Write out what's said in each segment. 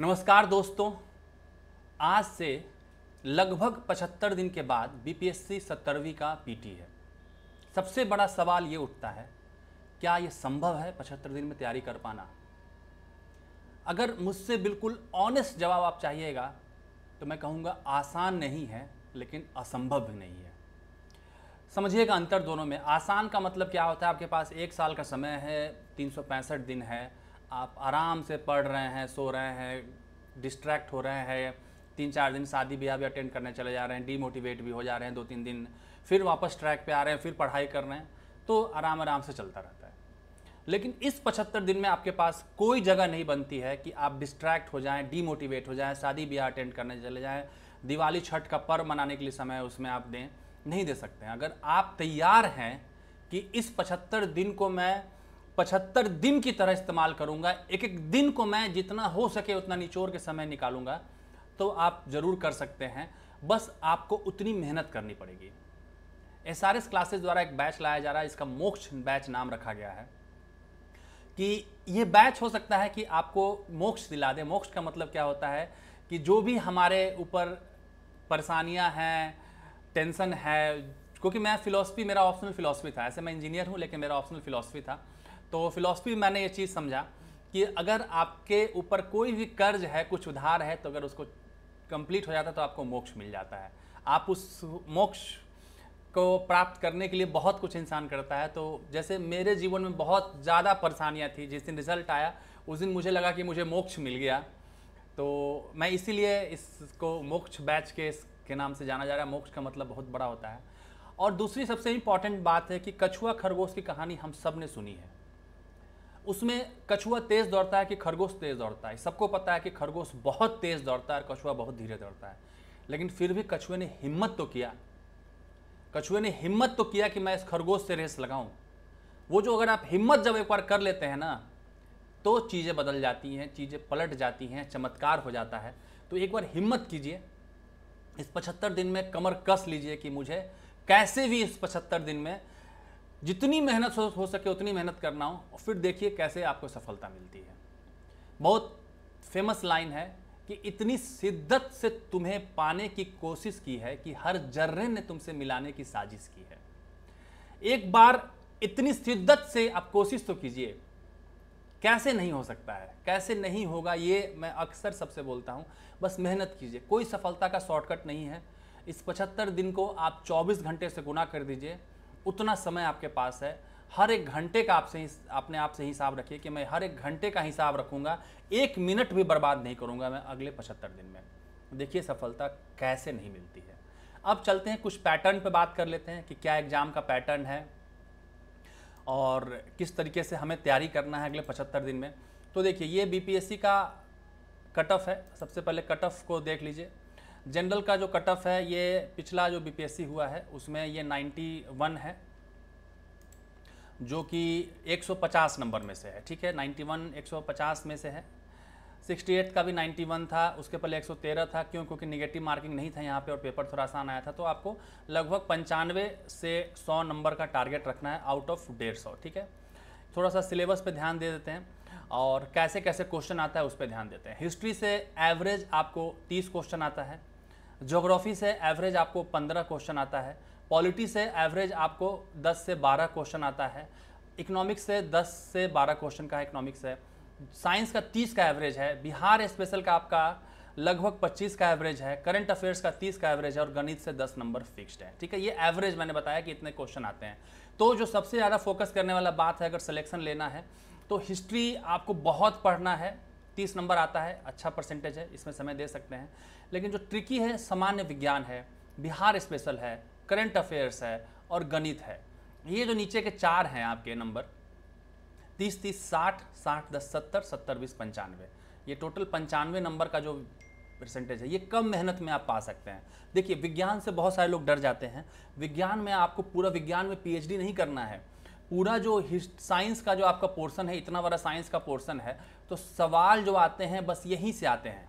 नमस्कार दोस्तों आज से लगभग 75 दिन के बाद बीपीएससी सत्तरवीं का पीटी है सबसे बड़ा सवाल ये उठता है क्या ये संभव है 75 दिन में तैयारी कर पाना अगर मुझसे बिल्कुल ऑनेस्ट जवाब आप चाहिएगा तो मैं कहूँगा आसान नहीं है लेकिन असंभव भी नहीं है समझिएगा अंतर दोनों में आसान का मतलब क्या होता है आपके पास एक साल का समय है तीन दिन है आप आराम से पढ़ रहे हैं सो रहे हैं डिस्ट्रैक्ट हो रहे हैं तीन चार दिन शादी ब्याह भी अटेंड करने चले जा रहे हैं डीमोटिवेट भी हो जा रहे हैं दो तीन दिन फिर वापस ट्रैक पे आ रहे हैं फिर पढ़ाई कर रहे हैं तो आराम आराम से चलता रहता है लेकिन इस पचहत्तर दिन में आपके पास कोई जगह नहीं बनती है कि आप डिस्ट्रैक्ट हो जाएं डीमोटिवेट हो जाएं शादी ब्याह अटेंड करने चले जाएं दिवाली छठ का पर्व मनाने के लिए समय उसमें आप दें नहीं दे सकते हैं अगर आप तैयार हैं कि इस पचहत्तर दिन को मैं पचहत्तर दिन की तरह इस्तेमाल करूंगा एक एक दिन को मैं जितना हो सके उतना निचोड़ के समय निकालूंगा तो आप ज़रूर कर सकते हैं बस आपको उतनी मेहनत करनी पड़ेगी एस आर एस क्लासेज द्वारा एक बैच लाया जा रहा है इसका मोक्ष बैच नाम रखा गया है कि ये बैच हो सकता है कि आपको मोक्ष दिला दे मोक्ष का मतलब क्या होता है कि जो भी हमारे ऊपर परेशानियां हैं टेंशन है क्योंकि मैं फ़िलासफ़ी मेरा ऑप्शनल फिलोसफी था ऐसे मैं इंजीनियर हूँ लेकिन मेरा ऑप्शनल फिलोसफी था तो फिलॉसफी मैंने ये चीज़ समझा कि अगर आपके ऊपर कोई भी कर्ज है कुछ उधार है तो अगर उसको कंप्लीट हो जाता है तो आपको मोक्ष मिल जाता है आप उस मोक्ष को प्राप्त करने के लिए बहुत कुछ इंसान करता है तो जैसे मेरे जीवन में बहुत ज़्यादा परेशानियाँ थी जिस दिन रिजल्ट आया उस दिन मुझे लगा कि मुझे मोक्ष मिल गया तो मैं इसीलिए इसको मोक्ष बैच के के नाम से जाना जा रहा है मोक्ष का मतलब बहुत बड़ा होता है और दूसरी सबसे इम्पॉर्टेंट बात है कि कछुआ खरगोश की कहानी हम सब ने सुनी है उसमें कछुआ तेज दौड़ता है कि खरगोश तेज दौड़ता है सबको पता है कि खरगोश बहुत तेज दौड़ता है और कछुआ बहुत धीरे दौड़ता है लेकिन फिर भी कछुए ने हिम्मत तो किया कछुए ने हिम्मत तो किया कि मैं इस खरगोश से रेस लगाऊं वो जो अगर आप हिम्मत जब एक बार कर लेते हैं ना तो चीज़ें बदल जाती हैं चीज़ें पलट जाती हैं चमत्कार हो जाता है तो एक बार हिम्मत कीजिए इस पचहत्तर दिन में कमर कस लीजिए कि मुझे कैसे भी इस पचहत्तर दिन में जितनी मेहनत हो सके उतनी मेहनत करना हो और फिर देखिए कैसे आपको सफलता मिलती है बहुत फेमस लाइन है कि इतनी शिद्दत से तुम्हें पाने की कोशिश की है कि हर जर्रे ने तुमसे मिलाने की साजिश की है एक बार इतनी शिद्दत से आप कोशिश तो कीजिए कैसे नहीं हो सकता है कैसे नहीं होगा ये मैं अक्सर सबसे बोलता हूँ बस मेहनत कीजिए कोई सफलता का शॉर्टकट नहीं है इस पचहत्तर दिन को आप 24 घंटे से गुना कर दीजिए उतना समय आपके पास है हर एक घंटे का आपसे अपने आप से हिसाब रखिए कि मैं हर एक घंटे का हिसाब रखूंगा एक मिनट भी बर्बाद नहीं करूंगा मैं अगले पचहत्तर दिन में देखिए सफलता कैसे नहीं मिलती है अब चलते हैं कुछ पैटर्न पे बात कर लेते हैं कि क्या एग्ज़ाम का पैटर्न है और किस तरीके से हमें तैयारी करना है अगले पचहत्तर दिन में तो देखिए ये बीपीएससी का कट ऑफ है सबसे पहले कट ऑफ को देख लीजिए जनरल का जो कट ऑफ है ये पिछला जो बीपीएससी हुआ है उसमें ये 91 है जो कि 150 नंबर में से है ठीक है 91 150 में से है 68 का भी 91 था उसके पहले 113 था क्यों क्योंकि निगेटिव मार्किंग नहीं था यहाँ पे और पेपर थोड़ा आसान आया था तो आपको लगभग पंचानवे से 100 नंबर का टारगेट रखना है आउट ऑफ डेढ़ सौ ठीक है थोड़ा सा सिलेबस पे ध्यान दे देते हैं और कैसे कैसे क्वेश्चन आता है उस पर ध्यान देते हैं हिस्ट्री से एवरेज आपको 30 क्वेश्चन आता है जोग्राफी से एवरेज आपको पंद्रह क्वेश्चन आता है पॉलिटी से एवरेज आपको दस से बारह क्वेश्चन आता है इकोनॉमिक्स से दस से बारह क्वेश्चन का इकोनॉमिक्स है साइंस का तीस का एवरेज है बिहार स्पेशल का आपका लगभग 25 का एवरेज है करंट अफेयर्स का 30 का एवरेज है और गणित से 10 नंबर फिक्स्ड है ठीक है ये एवरेज मैंने बताया कि इतने क्वेश्चन आते हैं तो जो सबसे ज़्यादा फोकस करने वाला बात है अगर सिलेक्शन लेना है तो हिस्ट्री आपको बहुत पढ़ना है तीस नंबर आता है अच्छा परसेंटेज है इसमें समय दे सकते हैं लेकिन जो ट्रिकी है सामान्य विज्ञान है बिहार स्पेशल है करंट अफेयर्स है और गणित है ये जो नीचे के चार हैं आपके नंबर तीस तीस साठ साठ दस सत्तर सत्तर बीस पंचानवे ये टोटल पंचानवे नंबर का जो परसेंटेज है ये कम मेहनत में आप पा सकते हैं देखिए विज्ञान से बहुत सारे लोग डर जाते हैं विज्ञान में आपको पूरा विज्ञान में पीएचडी नहीं करना है पूरा जो साइंस का जो आपका पोर्सन है इतना बड़ा साइंस का पोर्सन है तो सवाल जो आते हैं बस यहीं से आते हैं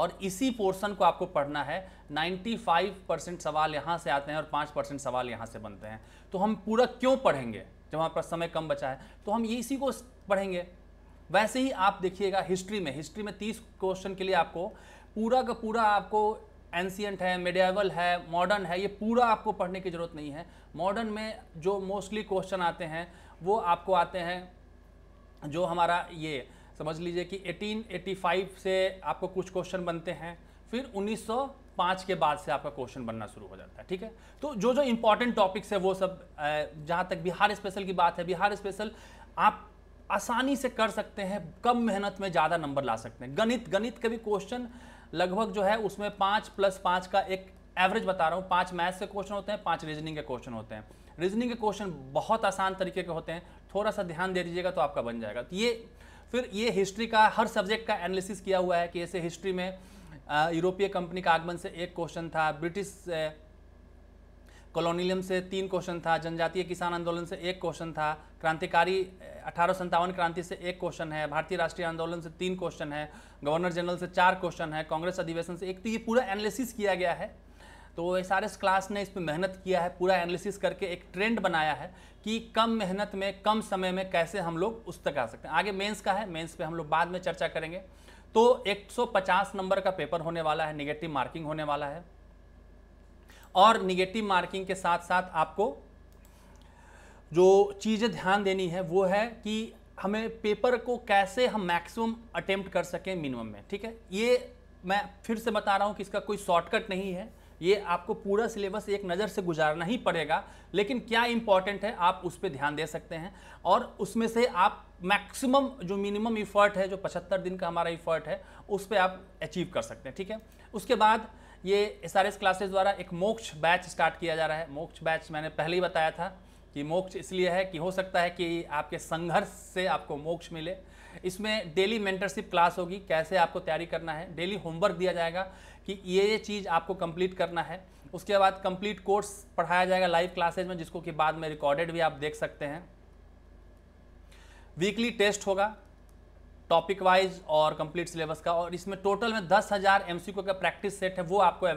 और इसी पोर्शन को आपको पढ़ना है 95 परसेंट सवाल यहाँ से आते हैं और 5 परसेंट सवाल यहाँ से बनते हैं तो हम पूरा क्यों पढ़ेंगे जब हमारे पास समय कम बचा है तो हम ये इसी को पढ़ेंगे वैसे ही आप देखिएगा हिस्ट्री में हिस्ट्री में 30 क्वेश्चन के लिए आपको पूरा का पूरा आपको एंशियंट है मेडियावल है मॉडर्न है ये पूरा आपको पढ़ने की ज़रूरत नहीं है मॉडर्न में जो मोस्टली क्वेश्चन आते हैं वो आपको आते हैं जो हमारा ये समझ लीजिए कि 1885 से आपको कुछ क्वेश्चन बनते हैं फिर 1905 के बाद से आपका क्वेश्चन बनना शुरू हो जाता है ठीक है तो जो जो इंपॉर्टेंट टॉपिक्स है वो सब जहाँ तक बिहार स्पेशल की बात है बिहार स्पेशल आप आसानी से कर सकते हैं कम मेहनत में ज़्यादा नंबर ला सकते हैं गणित गणित का भी क्वेश्चन लगभग जो है उसमें पाँच प्लस पाँच का एक एवरेज बता रहा हूँ पाँच मैथ के क्वेश्चन होते हैं पाँच रीजनिंग के क्वेश्चन होते हैं रीजनिंग के क्वेश्चन बहुत आसान तरीके के होते हैं थोड़ा सा ध्यान दे दीजिएगा तो आपका बन जाएगा तो ये फिर ये हिस्ट्री का हर सब्जेक्ट का एनालिसिस किया हुआ है कि ऐसे हिस्ट्री में यूरोपीय कंपनी का आगमन से एक क्वेश्चन था ब्रिटिश कॉलोनियम से तीन क्वेश्चन था जनजातीय किसान आंदोलन से एक क्वेश्चन था क्रांतिकारी अठारह क्रांति से एक क्वेश्चन है भारतीय राष्ट्रीय आंदोलन से तीन क्वेश्चन है गवर्नर जनरल से चार क्वेश्चन है कांग्रेस अधिवेशन से एक तो ये पूरा एनालिसिस किया गया है तो एस आर एस क्लास ने इस पर मेहनत किया है पूरा एनालिसिस करके एक ट्रेंड बनाया है कि कम मेहनत में कम समय में कैसे हम लोग उस तक आ सकते हैं आगे मेंस का है मेंस पे हम लोग बाद में चर्चा करेंगे तो 150 नंबर का पेपर होने वाला है निगेटिव मार्किंग होने वाला है और निगेटिव मार्किंग के साथ साथ आपको जो चीज़ें ध्यान देनी है वो है कि हमें पेपर को कैसे हम मैक्सिमम अटेम्प्ट कर सकें मिनिमम में ठीक है ये मैं फिर से बता रहा हूँ कि इसका कोई शॉर्टकट नहीं है ये आपको पूरा सिलेबस एक नज़र से गुजारना ही पड़ेगा लेकिन क्या इंपॉर्टेंट है आप उस पर ध्यान दे सकते हैं और उसमें से आप मैक्सिमम जो मिनिमम इफ़र्ट है जो 75 दिन का हमारा इफ़र्ट है उस पर आप अचीव कर सकते हैं ठीक है उसके बाद ये एस आर एस क्लासेज द्वारा एक मोक्ष बैच स्टार्ट किया जा रहा है मोक्ष बैच मैंने पहले ही बताया था कि मोक्ष इसलिए है कि हो सकता है कि आपके संघर्ष से आपको मोक्ष मिले इसमें डेली मेंटरशिप क्लास होगी कैसे आपको तैयारी करना है डेली होमवर्क दिया जाएगा कि ये ये चीज़ आपको कंप्लीट करना है उसके बाद कंप्लीट कोर्स पढ़ाया जाएगा लाइव क्लासेज में जिसको कि बाद में रिकॉर्डेड भी आप देख सकते हैं वीकली टेस्ट होगा टॉपिक वाइज और कंप्लीट सिलेबस का और इसमें टोटल में दस हज़ार एम का प्रैक्टिस सेट है वो आपको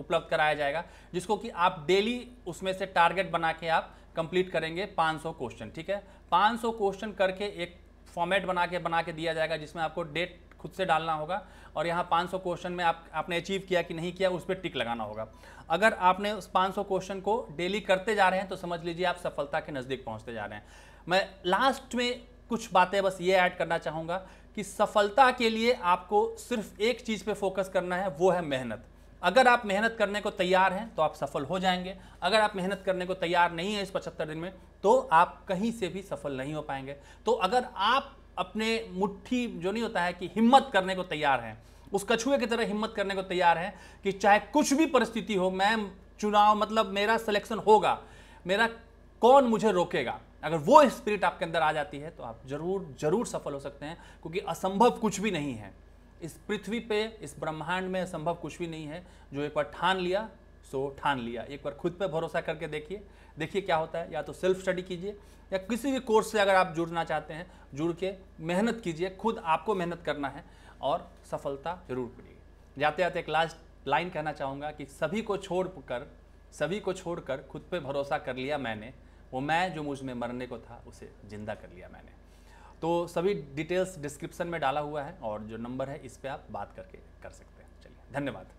उपलब्ध कराया जाएगा जिसको कि आप डेली उसमें से टारगेट बना के आप कंप्लीट करेंगे 500 क्वेश्चन ठीक है 500 क्वेश्चन करके एक फॉर्मेट बना के बना के दिया जाएगा जिसमें आपको डेट खुद से डालना होगा और यहाँ 500 क्वेश्चन में आप आपने अचीव किया कि नहीं किया उस पर टिक लगाना होगा अगर आपने उस 500 क्वेश्चन को डेली करते जा रहे हैं तो समझ लीजिए आप सफलता के नज़दीक पहुँचते जा रहे हैं मैं लास्ट में कुछ बातें बस ये ऐड करना चाहूँगा कि सफलता के लिए आपको सिर्फ एक चीज़ पे फोकस करना है वो है मेहनत अगर आप मेहनत करने को तैयार हैं तो आप सफल हो जाएंगे अगर आप मेहनत करने को तैयार नहीं है इस पचहत्तर दिन में तो आप कहीं से भी सफल नहीं हो पाएंगे तो अगर आप अपने मुट्ठी जो नहीं होता है कि हिम्मत करने को तैयार हैं उस कछुए की तरह हिम्मत करने को तैयार हैं कि चाहे कुछ भी परिस्थिति हो मैं चुनाव मतलब मेरा सिलेक्शन होगा मेरा कौन मुझे रोकेगा अगर वो स्पिरिट आपके अंदर आ जाती है तो आप जरूर जरूर सफल हो सकते हैं क्योंकि असंभव कुछ भी नहीं है इस पृथ्वी पे इस ब्रह्मांड में असंभव कुछ भी नहीं है जो एक बार ठान लिया सो ठान लिया एक बार खुद पे भरोसा करके देखिए देखिए क्या होता है या तो सेल्फ स्टडी कीजिए या किसी भी कोर्स से अगर आप जुड़ना चाहते हैं जुड़ के मेहनत कीजिए खुद आपको मेहनत करना है और सफलता जरूर मिलेगी जाते जाते एक लास्ट लाइन कहना चाहूँगा कि सभी को छोड़ कर सभी को छोड़कर खुद पे भरोसा कर लिया मैंने वो मैं जो मुझ में मरने को था उसे ज़िंदा कर लिया मैंने तो सभी डिटेल्स डिस्क्रिप्शन में डाला हुआ है और जो नंबर है इस पर आप बात करके कर सकते हैं चलिए धन्यवाद